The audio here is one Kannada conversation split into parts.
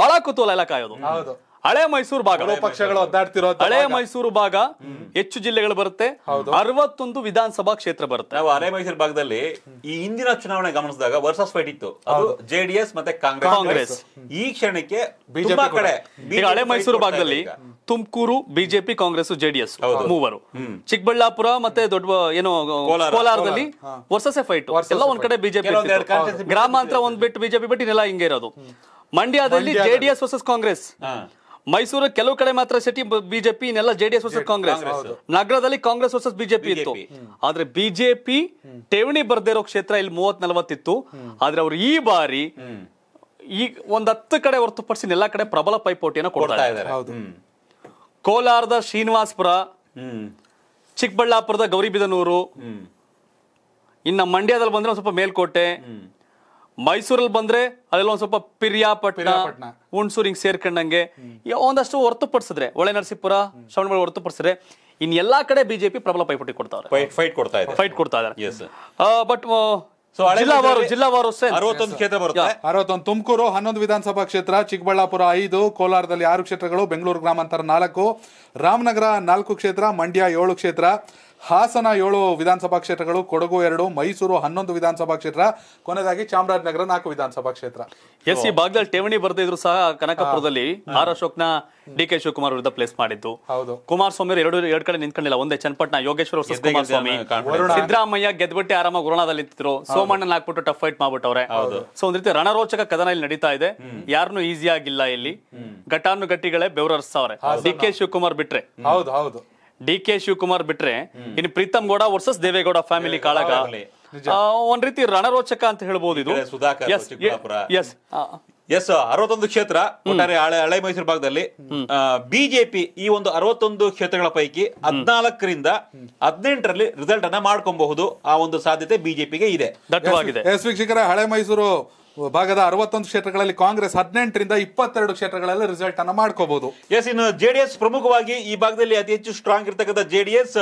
ಬಹಳ ಕುತೂಹಲ ಎಲ್ಲ ಕಾಯೋದು ಹಳೆ ಮೈಸೂರು ಭಾಗ ಪಕ್ಷಗಳು ಒದ್ದಾಡ್ತಿರೋ ಹಳೆ ಮೈಸೂರು ಭಾಗ ಹೆಚ್ಚು ಜಿಲ್ಲೆಗಳು ಬರುತ್ತೆ ಅರವತ್ತೊಂದು ವಿಧಾನಸಭಾ ಕ್ಷೇತ್ರ ಬರುತ್ತೆ ನಾವು ಹಳೆ ಮೈಸೂರು ಭಾಗದಲ್ಲಿ ಈ ಹಿಂದಿನ ಚುನಾವಣೆ ಗಮನಿಸಿದಾಗ ವರ್ಸಸ್ ಫೈಟ್ ಇತ್ತು ಅದು ಜೆಡಿಎಸ್ ಮತ್ತೆ ಕಾಂಗ್ರೆಸ್ ಈ ಕ್ಷಣಕ್ಕೆ ಬಿಜೆಪಿ ಕಡೆ ಹಳೆ ಮೈಸೂರು ಭಾಗದಲ್ಲಿ ತುಮಕೂರು ಬಿಜೆಪಿ ಕಾಂಗ್ರೆಸ್ ಜೆಡಿಎಸ್ ಮೂವರು ಚಿಕ್ಕಬಳ್ಳಾಪುರ ಮತ್ತೆ ದೊಡ್ಡ ಏನು ಕೋಲಾರದಲ್ಲಿ ವರ್ಸಸ್ ಫೈಟ್ ಎಲ್ಲ ಒಂದ್ ಕಡೆ ಬಿಜೆಪಿ ಗ್ರಾಮಾಂತರ ಒಂದ್ ಬಿಟ್ಟು ಬಿಜೆಪಿ ಬಿಟ್ಟು ಇನ್ನೆಲ್ಲ ಹಿಂಗೆ ಇರೋದು ಮಂಡ್ಯದಲ್ಲಿ ಜೆಡಿಎಸ್ ವರ್ಸಸ್ ಕಾಂಗ್ರೆಸ್ ಮೈಸೂರು ಕೆಲವು ಕಡೆ ಮಾತ್ರ ಸಿಟಿ ಬಿಜೆಪಿ ಇನ್ನೆಲ್ಲ ಜೆಡಿಎಸ್ ವರ್ಸಸ್ ಕಾಂಗ್ರೆಸ್ ನಗರದಲ್ಲಿ ಕಾಂಗ್ರೆಸ್ ವರ್ಸಸ್ ಬಿಜೆಪಿ ಇತ್ತು ಆದ್ರೆ ಬಿಜೆಪಿ ಠೇವಣಿ ಬರ್ದಿರೋ ಕ್ಷೇತ್ರ ಇಲ್ಲಿ ಮೂವತ್ ನಲವತ್ತಿತ್ತು ಆದ್ರೆ ಅವರು ಈ ಬಾರಿ ಈ ಒಂದ್ ಹತ್ತು ಕಡೆ ಹೊರತುಪಡಿಸಿ ಎಲ್ಲಾ ಕಡೆ ಪ್ರಬಲ ಪೈಪೋಟಿಯನ್ನು ಕೊಡ್ತಾ ಇದ್ದಾರೆ ಕೋಲಾರದ ಶ್ರೀನಿವಾಸ್ಪುರ ಚಿಕ್ಕಬಳ್ಳಾಪುರದ ಗೌರಿಬಿದನೂರು ಇನ್ನ ಮಂಡ್ಯದಲ್ಲಿ ಬಂದ್ರೆ ಸ್ವಲ್ಪ ಮೇಲ್ಕೋಟೆ ಮೈಸೂರಲ್ಲಿ ಬಂದ್ರೆ ಅದೆಲ್ಲ ಸ್ವಲ್ಪ ಪಿರಿಯಾಪಟ್ಟಣ ಹುಣ್ಸೂರು ಹಿಂಗ್ ಸೇರ್ಕೊಂಡಂಗೆ ಒಂದಷ್ಟು ಹೊರತುಪಡಿಸಿದ್ರೆ ಒಳೆ ನರಸೀಪುರ ಶ್ರವಣಬೆಳ ಹೊರತುಪಡಿಸಿದ್ರೆ ಇನ್ ಎಲ್ಲಾ ಕಡೆ ಬಿಜೆಪಿ ಪ್ರಬಲ ಪೈಪೋಟಿ ಕೊಡ್ತಾರೆ ಫೈಟ್ ಕೊಡ್ತಾ ಇದೆ ಫೈಟ್ ಕೊಡ್ತಾ ಇದ್ದಾರೆ ಬಟ್ ಅರವತ್ತೊಂದು ತುಮಕೂರು ಹನ್ನೊಂದು ವಿಧಾನಸಭಾ ಕ್ಷೇತ್ರ ಚಿಕ್ಕಬಳ್ಳಾಪುರ ಐದು ಕೋಲಾರದಲ್ಲಿ ಆರು ಕ್ಷೇತ್ರಗಳು ಬೆಂಗಳೂರು ಗ್ರಾಮಾಂತರ ನಾಲ್ಕು ರಾಮನಗರ ನಾಲ್ಕು ಕ್ಷೇತ್ರ ಮಂಡ್ಯ ಏಳು ಕ್ಷೇತ್ರ ಹಾಸನ ಏಳು ವಿಧಾನಸಭಾ ಕ್ಷೇತ್ರಗಳು ಕೊಡಗು ಎರಡು ಮೈಸೂರು ಹನ್ನೊಂದು ವಿಧಾನಸಭಾ ಕ್ಷೇತ್ರ ಕೊನೆಯದಾಗಿ ಚಾಮರಾಜನಗರ ನಾಲ್ಕು ವಿಧಾನಸಭಾ ಕ್ಷೇತ್ರ ಎಸ್ ಈ ಭಾಗದಲ್ಲಿ ಠೇವಣಿ ಬರ್ದಿದ್ರು ಸಹ ಕನಕಪುರದಲ್ಲಿ ಆರ್ ಅಶೋಕ್ನ ಡಿ ಕೆ ಶಿವಕುಮಾರ್ ವಿರುದ್ಧ ಪ್ಲೇಸ್ ಮಾಡಿದ್ದು ಹೌದು ಕುಮಾರಸ್ವಾಮಿ ಎರಡು ಎರಡು ಕಡೆ ನಿಂತ್ಕೊಂಡಿಲ್ಲ ಒಂದೇ ಚನ್ನಪಟ್ಟಣ ಯೋಗೇಶ್ವರ ಸ್ವಾಮಿ ಸಿದ್ದರಾಮಯ್ಯ ಗೆದ್ಬಿಟ್ಟು ಆರಾಮ ಗುರುಣಾದಲ್ಲಿ ನಿಂತಿದ್ರು ಸೋಮಣ್ಣನ ಹಾಕ್ಬಿಟ್ಟು ಟಫ್ ಫೈಟ್ ಮಾಡ್ಬಿಟ್ಟವ್ರೆ ಸೊ ಒಂದ್ ರೀತಿ ರಣರೋಚಕ ಕದನ ಇಲ್ಲಿ ನಡೀತಾ ಇದೆ ಯಾರನ್ನು ಈಸಿ ಆಗಿಲ್ಲ ಇಲ್ಲಿ ಘಟಾನುಘಟ್ಟಿಗಳೇ ಬೆವರರ್ಸ್ತಾವ್ರೆ ಡಿ ಕೆ ಶಿವಕುಮಾರ್ ಬಿಟ್ರೆ ಹೌದು ಹೌದು ಡಿ ಕೆ ಶಿವಕುಮಾರ್ ಬಿಟ್ರೆ ಇನ್ನು ಪ್ರೀತಮ್ ಗೌಡ ವರ್ಸಸ್ ದೇವೇಗೌಡ ಫ್ಯಾಮಿಲಿ ಕಾಳಗ ಒಂದ್ ರೀತಿ ರಣರೋಚಕ ಅಂತ ಹೇಳ್ಬೋದು ಇದು ಸುಧಾಕರ್ ಎಸ್ ಅರವತ್ತೊಂದು ಕ್ಷೇತ್ರ ಒಟ್ಟಾರೆ ಹಳೆ ಹಳೆ ಮೈಸೂರು ಭಾಗದಲ್ಲಿ ಬಿಜೆಪಿ ಈ ಒಂದು ಅರವತ್ತೊಂದು ಕ್ಷೇತ್ರಗಳ ಪೈಕಿ ಹದ್ನಾಲ್ಕರಿಂದ ಹದಿನೆಂಟರಲ್ಲಿ ರಿಸಲ್ಟ್ ಅನ್ನ ಮಾಡ್ಕೊಬಹುದು ಆ ಒಂದು ಸಾಧ್ಯತೆ ಬಿಜೆಪಿಗೆ ಇದೆ ದಟ್ಟವಾಗಿದೆ ಎಸ್ ವೀಕ್ಷಕರ ಹಳೆ ಮೈಸೂರು ಭಾಗದ ಅರವತ್ತೊಂದು ಕ್ಷೇತ್ರಗಳಲ್ಲಿ ಕಾಂಗ್ರೆಸ್ ಹದಿನೆಂಟರಿಂದ ಇಪ್ಪತ್ತೆರಡು ಕ್ಷೇತ್ರಗಳಲ್ಲಿ ರಿಸಲ್ಟ್ ಅನ್ನು ಮಾಡ್ಕೋಬಹುದು ಎಸ್ ಇನ್ನು ಜೆಡಿಎಸ್ ಪ್ರಮುಖವಾಗಿ ಈ ಭಾಗದಲ್ಲಿ ಅತಿ ಹೆಚ್ಚು ಸ್ಟ್ರಾಂಗ್ ಇರತಕ್ಕಂಥ ಜೆಡಿಎಸ್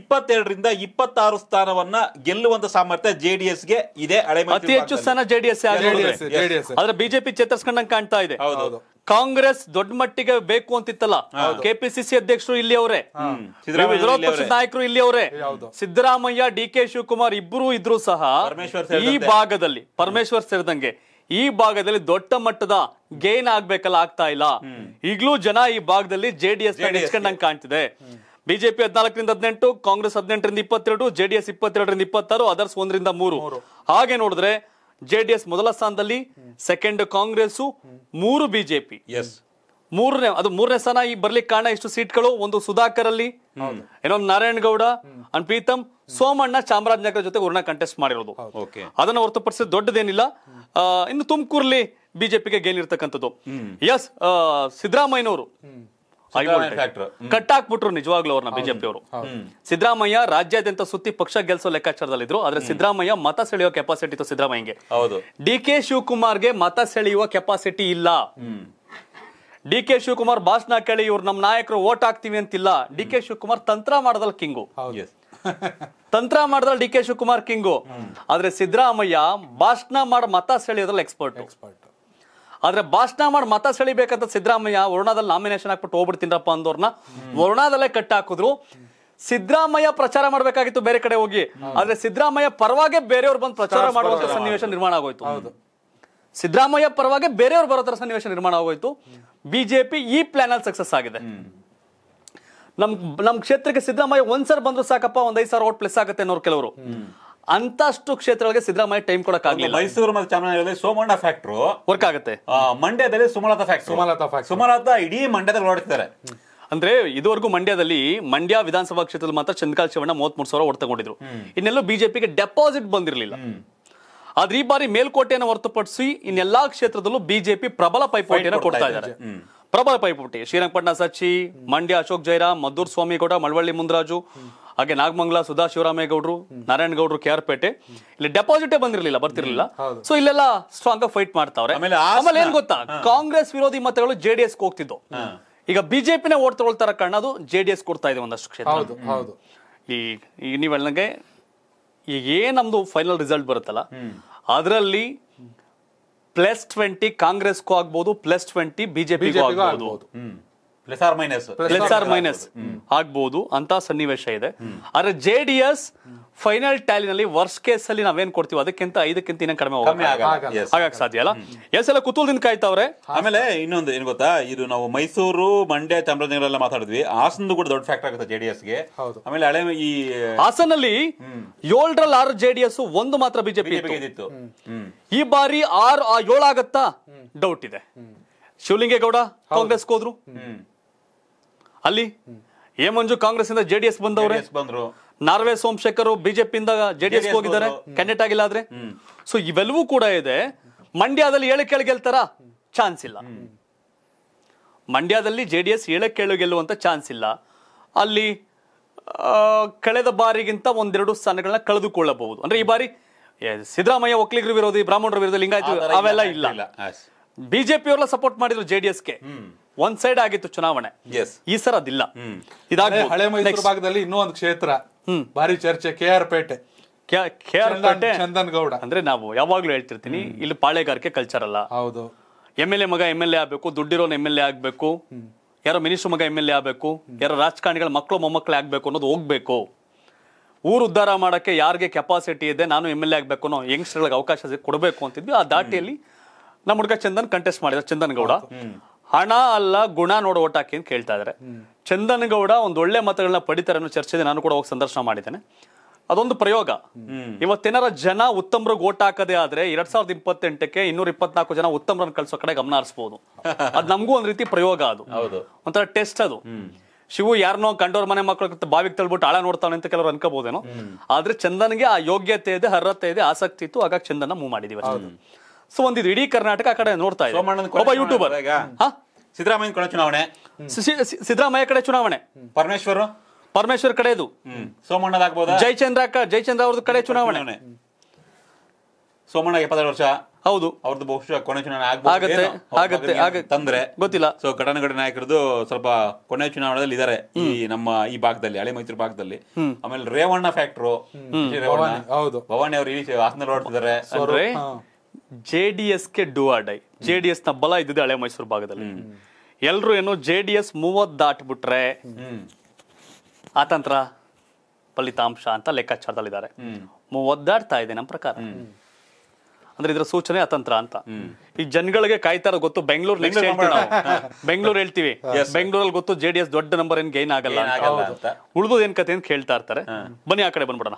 ಇಪ್ಪತ್ತೆರಡರಿಂದ ಇಪ್ಪತ್ತಾರು ಸ್ಥಾನವನ್ನ ಗೆಲ್ಲುವಂತ ಸಾಮರ್ಥ್ಯ ಜೆಡಿಎಸ್ ಗೆ ಇದೆ ಅತಿ ಹೆಚ್ಚು ಸ್ಥಾನ ಜೆಡಿಎಸ್ ಆದ್ರೆ ಬಿಜೆಪಿ ಚೇತರಿಸ್ಕೊಂಡಂಗೆ ಕಾಣ್ತಾ ಇದೆ ಹೌದು ಕಾಂಗ್ರೆಸ್ ದೊಡ್ಡ ಮಟ್ಟಿಗೆ ಬೇಕು ಅಂತಿತ್ತಲ್ಲ ಕೆಪಿಸಿಸಿ ಅಧ್ಯಕ್ಷರು ಇಲ್ಲಿ ಅವರೇ ವಿರೋಧ ಪಕ್ಷದ ನಾಯಕರು ಇಲ್ಲಿ ಅವರೇ ಸಿದ್ದರಾಮಯ್ಯ ಡಿ ಕೆ ಶಿವಕುಮಾರ್ ಇಬ್ಬರು ಇದ್ರು ಸಹ ಈ ಭಾಗದಲ್ಲಿ ಪರಮೇಶ್ವರ್ ಸೇರಿದಂಗೆ ಈ ಭಾಗದಲ್ಲಿ ದೊಡ್ಡ ಮಟ್ಟದ ಗೇನ್ ಆಗ್ಬೇಕಲ್ಲ ಆಗ್ತಾ ಇಲ್ಲ ಈಗಲೂ ಜನ ಈ ಭಾಗದಲ್ಲಿ ಜೆಡಿಎಸ್ ಹೆಚ್ಕೊಂಡಂಗೆ ಕಾಣ್ತಿದೆ ಬಿಜೆಪಿ ಹದಿನಾಲ್ಕರಿಂದ ಹದಿನೆಂಟು ಕಾಂಗ್ರೆಸ್ ಹದಿನೆಂಟರಿಂದ ಇಪ್ಪತ್ತೆರಡು ಜೆಡಿಎಸ್ ಇಪ್ಪತ್ತೆರಡರಿಂದ ಇಪ್ಪತ್ತಾರು ಅದರ್ಸ್ ಒಂದರಿಂದ ಮೂರು ಹಾಗೆ ನೋಡಿದ್ರೆ ಜೆಡಿಎಸ್ ಮೊದಲ ಸ್ಥಾನದಲ್ಲಿ ಸೆಕೆಂಡ್ ಕಾಂಗ್ರೆಸ್ ಮೂರು ಬಿಜೆಪಿ ಮೂರನೇ ಅದು ಮೂರನೇ ಸ್ಥಾನ ಈ ಬರ್ಲಿಕ್ಕೆ ಕಾರಣ ಇಷ್ಟು ಸೀಟ್ಗಳು ಒಂದು ಸುಧಾಕರ್ ಅಲ್ಲಿ ಇನ್ನೊಂದು ನಾರಾಯಣ ಗೌಡ ಅಂಡ್ ಪ್ರೀತಮ್ ಸೋಮಣ್ಣ ಚಾಮರಾಜನಗರ ಜೊತೆ ಊರ್ನ ಕಂಟೆಸ್ಟ್ ಮಾಡಿರೋದು ಅದನ್ನ ಹೊರತುಪಡಿಸಿದ ದೊಡ್ಡದೇನಿಲ್ಲ ಇನ್ನು ತುಮಕೂರ್ಲಿ ಬಿಜೆಪಿಗೆ ಗೇನ್ ಎಸ್ ಸಿದ್ದರಾಮಯ್ಯನವರು ಹೈ ಕಟ್ ಹಾಕ್ಬಿಟ್ರು ನಿಜವಾಗ್ಲೂ ಅವ್ರನ್ನ ಬಿಜೆಪಿ ಅವರು ಸಿದ್ದರಾಮಯ್ಯ ರಾಜ್ಯಾದ್ಯಂತ ಸುತ್ತಿ ಪಕ್ಷ ಗೆಲ್ಸೋ ಲೆಕ್ಕಾಚಾರದಲ್ಲಿದ್ರು ಆದ್ರೆ ಸಿದ್ದರಾಮಯ್ಯ ಮತ ಸೆಳೆಯೋ ಕೆಪಾಸಿಟಿ ಇತ್ತು ಸಿದ್ದರಾಮಯ್ಯಗೆ ಡಿ ಕೆ ಶಿವಕುಮಾರ್ಗೆ ಮತ ಸೆಳೆಯುವ ಕೆಪಾಸಿಟಿ ಇಲ್ಲ ಡಿ ಕೆ ಶಿವಕುಮಾರ್ ಭಾಷಣ ಕೇಳಿ ಇವ್ರು ನಮ್ಮ ನಾಯಕರು ಓಟ್ ಹಾಕ್ತಿವಿ ಅಂತಿಲ್ಲ ಡಿ ಕೆ ಶಿವಕುಮಾರ್ ತಂತ್ರ ಮಾಡದಲ್ ಕಿಂಗು ತಂತ್ರ ಮಾಡದಲ್ ಡಿ ಕೆ ಶಿವಕುಮಾರ್ ಕಿಂಗು ಆದ್ರೆ ಸಿದ್ದರಾಮಯ್ಯ ಭಾಷಣ ಮಾಡ ಮತ ಸೆಳೆಯೋದ್ರಲ್ಲಿ ಎಕ್ಸ್ಪರ್ಟ್ ಎಕ್ಸ್ಪರ್ಟ್ ಆದ್ರೆ ಭಾಷಣ ಮಾಡಿ ಮತ ಸೆಳಿಬೇಕಂತ ಸಿದ್ದರಾಮಯ್ಯ ವರುಣಾದಲ್ಲಿ ನಾಮಿನೇಷನ್ ಹಾಕ್ಬಿಟ್ಟು ಹೋಗ್ಬಿಡ್ತೀನಪ್ಪ ಅಂದವ್ರನ್ನ ವರುಣಾದಲ್ಲೇ ಕಟ್ ಹಾಕಿದ್ರು ಸಿದ್ದರಾಮಯ್ಯ ಪ್ರಚಾರ ಮಾಡಬೇಕಾಗಿತ್ತು ಬೇರೆ ಕಡೆ ಹೋಗಿ ಆದ್ರೆ ಸಿದ್ದರಾಮಯ್ಯ ಪರವಾಗಿ ಬೇರೆಯವ್ರು ಬಂದು ಪ್ರಚಾರ ಮಾಡುವಂತ ಸನ್ನಿವೇಶ ನಿರ್ಮಾಣ ಆಗೋಯ್ತು ಸಿದ್ದರಾಮಯ್ಯ ಪರವಾಗಿ ಬೇರೆಯವ್ರು ಬರೋ ತರ ಸನ್ನಿವೇಶ ನಿರ್ಮಾಣ ಆಗೋಯ್ತು ಬಿಜೆಪಿ ಈ ಪ್ಲಾನ್ ಅಲ್ಲಿ ಸಕ್ಸಸ್ ಆಗಿದೆ ನಮ್ ನಮ್ ಕ್ಷೇತ್ರಕ್ಕೆ ಸಿದ್ದರಾಮಯ್ಯ ಒಂದ್ಸರ್ ಬಂದ್ರು ಸಾಕಪ್ಪ ಒಂದ್ ಐದ್ ಸಾವಿರ ಓಟ್ ಪ್ಲಸ್ ಆಗುತ್ತೆ ಅನ್ನೋರು ಕೆಲವರು ಅಂತಷ್ಟು ಕ್ಷೇತ್ರಗಳಿಗೆ ಸಿದ್ದರಾಮಯ್ಯ ಟೈಮ್ ಕೊಡಕ್ಕಾಗಲಿಲ್ಲ ಮೈಸೂರು ಮತ್ತು ಚಾಮರಾಜನಗರದಲ್ಲಿ ಸೋಮಣ್ಣ ಫ್ಯಾಕ್ಟ್ರು ವರ್ಕ್ ಆಗುತ್ತೆ ಮಂಡ್ಯದಲ್ಲಿ ಸುಮಲತಾ ಫ್ಯಾಕ್ಟ್ರಿ ಸುಮಲತಾ ಫ್ಯಾಕ್ಟ್ರಿ ಸುಮಲತಾ ಇಡೀ ಮಂಡ್ಯದಲ್ಲಿ ಓಡಿಸ್ತಾರೆ ಅಂದ್ರೆ ಇದುವರೆಗೂ ಮಂಡ್ಯದಲ್ಲಿ ಮಂಡ್ಯ ವಿಧಾನಸಭಾ ಕ್ಷೇತ್ರದಲ್ಲಿ ಮಾತ್ರ ಚಂದ್ರಕಾಲ್ ಶಿವಣ್ಣ ಮೂವತ್ಮೂರು ಸಾವಿರ ಹೊರ ಇನ್ನೆಲ್ಲೂ ಬಿಜೆಪಿಗೆ ಡೆಪಾಸಿಟ್ ಬಂದಿರಲಿಲ್ಲ ಆದ್ರೆ ಈ ಬಾರಿ ಮೇಲ್ಕೋಟೆಯನ್ನು ಹೊರತುಪಡಿಸಿ ಇನ್ನೆಲ್ಲಾ ಕ್ಷೇತ್ರದಲ್ಲೂ ಬಿಜೆಪಿ ಪ್ರಬಲ ಪೈಪೋಟಿಯನ್ನು ಕೊಡ್ತಾ ಇದ್ದಾರೆ ಪ್ರಬಲ ಪೈಪೋಟಿ ಶ್ರೀರಂಗಪಟ್ಟಣ ಸಚ್ಚಿ ಮಂಡ್ಯ ಅಶೋಕ್ ಜೈರಾಮ್ ಮದ್ದೂರ್ ಸ್ವಾಮಿಗೌಡ ಮಳವಳ್ಳಿ ಮುಂದರಾಜು ಹಾಗೆ ನಾಗಮಂಗಲ ಸುಧಾ ಶಿವರಾಮೇಗೌಡರು ನಾರಾಯಣಗೌಡರು ಕೆ ಆರ್ ಪೇಟೆ ಇಲ್ಲಿ ಡೆಪಾಸಿಟೇ ಬಂದಿರಲಿಲ್ಲ ಬರ್ತಿರ್ಲಿಲ್ಲ ಸೊ ಇಲ್ಲೆಲ್ಲ ಸ್ಟ್ರಾಂಗ್ ಆಗಿ ಫೈಟ್ ಮಾಡ್ತಾವ್ರೆ ಆಮೇಲೆ ಏನ್ ಗೊತ್ತಾ ಕಾಂಗ್ರೆಸ್ ವಿರೋಧಿ ಮತಗಳು ಜೆಡಿಎಸ್ ಹೋಗ್ತಿದ್ದು ಈಗ ಬಿಜೆಪಿನೇ ಓಟ್ ತಗೊಳ್ತಾರ ಕಾರಣ ಅದು ಜೆಡಿಎಸ್ ಕೊಡ್ತಾ ಇದೆ ಒಂದಷ್ಟು ಕ್ಷೇತ್ರ ಈ ನೀವು ಹೇಳಂಗೆ ಈಗ ಏನ್ ನಮ್ದು ಫೈನಲ್ ರಿಸಲ್ಟ್ ಬರುತ್ತಲ್ಲ ಅದರಲ್ಲಿ ಪ್ಲಸ್ ಟ್ವೆಂಟಿ ಕಾಂಗ್ರೆಸ್ಗೂ ಆಗ್ಬಹುದು ಪ್ಲಸ್ ಟ್ವೆಂಟಿ ಬಿಜೆಪಿ ಆಗ್ಬಹುದು plus or minus plus minus ಆಗ್ಬೋದು ಅಂತ ಸನ್ನಿವೇಶ ಇದೆ ಆದ್ರೆ ಜೆ ಡಿ ಎಸ್ ಫೈನಲ್ ಟ್ಯಾಲಿನಲ್ಲಿ ವರ್ಸ್ ಕೇಸ್ ಅಲ್ಲಿ ನಾವೇನ್ ಕೊಡ್ತೀವಿ ಅದಕ್ಕಿಂತ ಐದಕ್ಕಿಂತ ಇನ್ನೂ ಕಡಿಮೆ ಆಗಕ್ ಸಾಧ್ಯ ಅಲ್ಲ ಎಸ್ ಎಲ್ಲ ಕುತೂಹಲದಿಂದ ಕಾಯ್ತಾವ್ರೆ ಆಮೇಲೆ ಇನ್ನೊಂದು ಏನ್ ಗೊತ್ತಾ ಇದು ನಾವು ಮೈಸೂರು ಮಂಡ್ಯ ಚಾಮರಾಜನಗರ ಎಲ್ಲ ಮಾತಾಡಿದ್ವಿ ಹಾಸನ ಕೂಡ ದೊಡ್ಡ ಫ್ಯಾಕ್ಟರ್ ಆಗುತ್ತೆ ಜೆಡಿಎಸ್ಗೆ ಗೆ ಆಮೇಲೆ ಹಳೆ ಈ ಹಾಸನಲ್ಲಿ ಏಳರಲ್ಲಿ ಆರು ಜೆಡಿಎಸ್ ಒಂದು ಮಾತ್ರ ಬಿಜೆಪಿ ಇತ್ತು ಈ ಬಾರಿ ಆರು ಏಳಾಗತ್ತಾ ಡೌಟ್ ಇದೆ ಶಿವಲಿಂಗೇಗೌಡ ಕಾಂಗ್ರೆಸ್ ಹೋದ್ರು ಅಲ್ಲಿ ಏ ಮಂಜು ಕಾಂಗ್ರೆಸ್ ಇಂದ ಜೆಡಿಎಸ್ ಬಂದವರು ಬಂದ್ರು ನಾರ್ವೆ ಸೋಮಶೇಖರ್ ಬಿಜೆಪಿಯಿಂದ ಜೆಡಿಎಸ್ ಹೋಗಿದ್ದಾರೆ ಕ್ಯಾಂಡಿಡೇಟ್ ಆಗಿಲ್ಲ ಆದ್ರೆ ಸೊ ಇವೆಲ್ಲವೂ ಕೂಡ ಇದೆ ಮಂಡ್ಯದಲ್ಲಿ ಏಳೆ ಕೇಳಿ ಗೆಲ್ತಾರ ಚಾನ್ಸ್ ಇಲ್ಲ ಮಂಡ್ಯದಲ್ಲಿ ಜೆಡಿಎಸ್ ಏಳೆ ಕೇಳು ಗೆಲ್ಲುವಂತ ಚಾನ್ಸ್ ಇಲ್ಲ ಅಲ್ಲಿ ಕಳೆದ ಬಾರಿಗಿಂತ ಒಂದೆರಡು ಸ್ಥಾನಗಳನ್ನ ಕಳೆದುಕೊಳ್ಳಬಹುದು ಅಂದ್ರೆ ಈ ಬಾರಿ ಸಿದ್ದರಾಮಯ್ಯ ಒಕ್ಕಲಿಗರು ವಿರೋಧಿ ಬ್ರಾಹ್ಮಣರ ವಿರೋಧಿ ಲಿಂಗಾಯತ ಅವೆಲ್ಲ ಇಲ್ಲ ಅವರೆಲ್ಲ ಸಪೋರ್ಟ್ ಮಾಡಿದ್ರು ಗೆ ಒಂದ್ ಸೈಡ್ ಆಗಿತ್ತು ಚುನಾವಣೆ ಈ ಸರ ಅದಿಲ್ಲ ಹಳೆ ಮೈಸೂರು ಭಾಗದಲ್ಲಿ ಇನ್ನೂ ಒಂದು ಕ್ಷೇತ್ರ ಭಾರಿ ಚರ್ಚೆ ಕೆ ಆರ್ ಪೇಟೆ ಕೆ ಆರ್ ಪೇಟೆ ಚಂದನ್ ಗೌಡ ಅಂದ್ರೆ ನಾವು ಯಾವಾಗ್ಲೂ ಹೇಳ್ತಿರ್ತೀನಿ ಇಲ್ಲಿ ಪಾಳೆಗಾರಿಕೆ ಕಲ್ಚರ್ ಅಲ್ಲ ಹೌದು ಎಮ್ ಎಲ್ ಎ ಮಗ ಎಮ್ ಎಲ್ ಎ ಆಗ್ಬೇಕು ದುಡ್ಡಿರೋನ್ ಎಮ್ ಎಲ್ ಎ ಆಗ್ಬೇಕು ಯಾರೋ ಮಿನಿಸ್ಟರ್ ಮಗ ಎಮ್ ಎಲ್ ಎ ಆಗ್ಬೇಕು ಯಾರೋ ರಾಜಕಾರಣಿಗಳ ಮಕ್ಕಳು ಮೊಮ್ಮಕ್ಕಳು ಆಗ್ಬೇಕು ಅನ್ನೋದು ಹೋಗ್ಬೇಕು ಊರು ಉದ್ದಾರ ಮಾಡಕ್ಕೆ ಯಾರಿಗೆ ಕೆಪಾಸಿಟಿ ಇದೆ ನಾನು ಎಮ್ ಎಲ್ ಎ ಆಗ್ಬೇಕು ಅನ್ನೋ ಯಂಗ್ಸ್ಟರ್ಗಳಿಗೆ ಅವಕಾಶ ಕೊಡಬೇಕು ಅಂತಿದ್ವಿ ಆ ದಾಟಿಯಲ್ಲಿ ನಮ್ಮ ಹುಡುಗ ಚಂದನ್ ಕಂಟೆಸ್ಟ್ ಮಾಡಿದ್ರು ಚಂದನ್ ಗೌಡ ಹಣ ಅಲ್ಲ ಗುಣ ನೋಡಿ ಓಟ್ ಹಾಕಿ ಅಂತ ಕೇಳ್ತಾ ಇದ್ದಾರೆ ಚಂದನ್ ಗೌಡ ಒಂದ್ ಒಳ್ಳೆ ಮತಗಳನ್ನ ಪಡಿತಾರೆ ಅನ್ನೋ ಚರ್ಚೆ ನಾನು ಕೂಡ ಹೋಗಿ ಸಂದರ್ಶನ ಮಾಡಿದ್ದೇನೆ ಅದೊಂದು ಪ್ರಯೋಗ ಇವತ್ತೇನಾರ ಜನ ಉತ್ತಮರು ಓಟ್ ಹಾಕದೇ ಆದ್ರೆ ಎರಡ್ ಸಾವಿರದ ಇಪ್ಪತ್ತೆಂಟಕ್ಕೆ ಇನ್ನೂರ ಇಪ್ಪತ್ನಾಲ್ಕು ಜನ ಉತ್ತಮರನ್ನು ಕಳಿಸೋ ಕಡೆ ಗಮನ ಹರಿಸಬಹುದು ಅದ್ ನಮಗೂ ಒಂದ್ ರೀತಿ ಪ್ರಯೋಗ ಅದು ಒಂಥರ ಟೆಸ್ಟ್ ಅದು ಶಿವು ಯಾರನ್ನೋ ಕಂಡೋರ್ ಮನೆ ಮಕ್ಕಳ ಬಾವಿಗೆ ತಳ್ಬಿಟ್ಟು ಆಳ ನೋಡ್ತಾನೆ ಅಂತ ಕೆಲವರು ಅನ್ಕೋಬಹುದೇನೋ ಆದ್ರೆ ಚಂದನ್ಗೆ ಆ ಯೋಗ್ಯತೆ ಇದೆ ಅರ್ಹತೆ ಇದೆ ಆಸಕ್ತಿ ಇತ್ತು ಆಗ ಚಂದನ ಮೂವ್ ಮಾಡಿದೀವಿ ಸೊ ಒಂದಿದು ಇಡೀ ಕರ್ನಾಟಕ ಆ ಕಡೆ ನೋಡ್ತಾ ಇದೆ ಒಬ್ಬ ಯೂಟ್ಯೂಬರ್ ಸಿದ್ದರಾಮಯ್ಯ ಕಡೆ ಚುನಾವಣೆ ಸಿದ್ದರಾಮಯ್ಯ ಕಡೆ ಚುನಾವಣೆ ಪರಮೇಶ್ವರ್ ಪರಮೇಶ್ವರ್ ಕಡೆದು ಸೋಮಣ್ಣದಾಗ್ಬೋದು ಜಯಚಂದ್ರ ಜಯಚಂದ್ರ ಅವ್ರದ್ದು ಕಡೆ ಚುನಾವಣೆ ಸೋಮಣ್ಣ ಎಪ್ಪತ್ತೆರಡು ವರ್ಷ ಹೌದು ಅವ್ರದ್ದು ಬಹುಶಃ ಕೊನೆ ಚುನಾವಣೆ ಆಗುತ್ತೆ ತಂದ್ರೆ ಗೊತ್ತಿಲ್ಲ ಸೊ ಘಟನಗಡೆ ನಾಯಕರದು ಸ್ವಲ್ಪ ಕೊನೆ ಚುನಾವಣೆಯಲ್ಲಿ ಇದಾರೆ ಈ ನಮ್ಮ ಈ ಭಾಗದಲ್ಲಿ ಹಳೆ ಮೈತ್ರಿ ಭಾಗದಲ್ಲಿ ಆಮೇಲೆ ರೇವಣ್ಣ ಫ್ಯಾಕ್ಟ್ರು ಭವಾನಿ ಅವರು ಹಾಸನ ಓಡ್ತಿದ್ದಾರೆ ಜೆ ಡಿ ಎಸ್ಗೆ ಡೂ ಡೈ ಜೆ ಡಿ ನ ಬಲ ಇದ್ದಿದೆ ಹಳೆ ಮೈಸೂರು ಭಾಗದಲ್ಲಿ ಎಲ್ಲರೂ ಏನು ಜೆ ಡಿ ಎಸ್ ಮೂವತ್ ದಾಟ್ಬಿಟ್ರೆ ಆತಂತ್ರ ಫಲಿತಾಂಶ ಅಂತ ಲೆಕ್ಕಾಚಾರದಲ್ಲಿದ್ದಾರೆ ದಾಟ್ತಾ ಇದೆ ನಮ್ಮ ಪ್ರಕಾರ ಅಂದ್ರೆ ಇದರ ಸೂಚನೆ ಅತಂತ್ರ ಅಂತ ಈ ಜನಗಳಿಗೆ ಕಾಯ್ತಾರ ಗೊತ್ತು ಬೆಂಗಳೂರು ನೆಕ್ಸ್ಟ್ ಹೇಳ್ತೀವಿ ಬೆಂಗಳೂರು ಹೇಳ್ತೀವಿ ಬೆಂಗಳೂರಲ್ಲಿ ಗೊತ್ತು ಜೆಡಿಎಸ್ ದೊಡ್ಡ ನಂಬರ್ ಏನ್ ಗೈನ್ ಆಗಲ್ಲ ಉಳಿದು ಏನ್ ಕತೆ ಅಂತ ಕೇಳ್ತಾ ಇರ್ತಾರೆ ಬನ್ನಿ ಆ ಕಡೆ ಬಂದ್ಬಿಡೋಣ